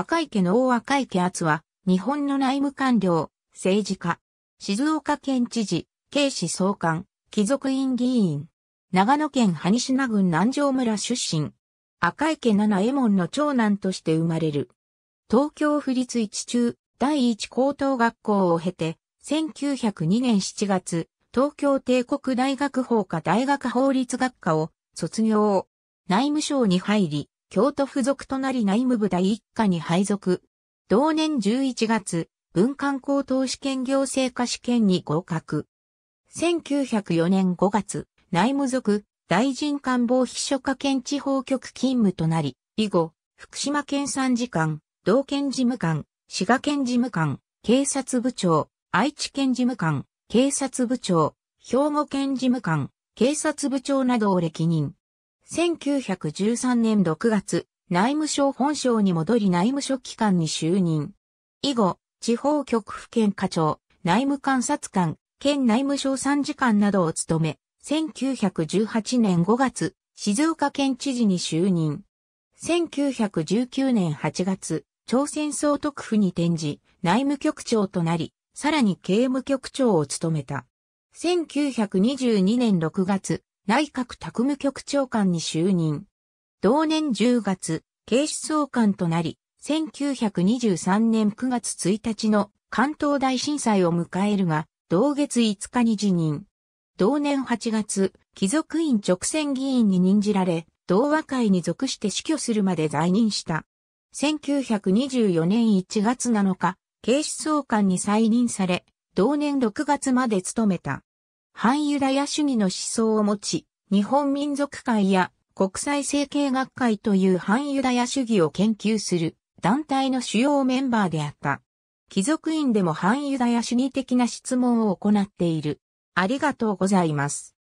赤池の大赤池厚は、日本の内務官僚、政治家、静岡県知事、警視総監、貴族院議員、長野県萩品郡南城村出身、赤池七右衛門の長男として生まれる。東京府立一中第一高等学校を経て、1902年7月、東京帝国大学法科大学法律学科を卒業。内務省に入り、京都付属となり内務部第一課に配属。同年11月、文官高等試験行政科試験に合格。1904年5月、内務属、大臣官房秘書課県地方局勤務となり、以後、福島県参事官、道県事務官、滋賀県事務官、警察部長、愛知県事務官、警察部長、兵庫県事務官、警察部長などを歴任。1913年6月、内務省本省に戻り内務書記官に就任。以後、地方局府県課長、内務監察官、県内務省参事官などを務め、1918年5月、静岡県知事に就任。1919年8月、朝鮮総督府に転じ、内務局長となり、さらに刑務局長を務めた。1922年6月、内閣宅務局長官に就任。同年10月、警視総監となり、1923年9月1日の関東大震災を迎えるが、同月5日に辞任。同年8月、貴族院直選議員に任じられ、同和会に属して死去するまで在任した。1924年1月7日、警視総監に再任され、同年6月まで務めた。反ユダヤ主義の思想を持ち、日本民族会や国際政経学会という反ユダヤ主義を研究する団体の主要メンバーであった。貴族院でも反ユダヤ主義的な質問を行っている。ありがとうございます。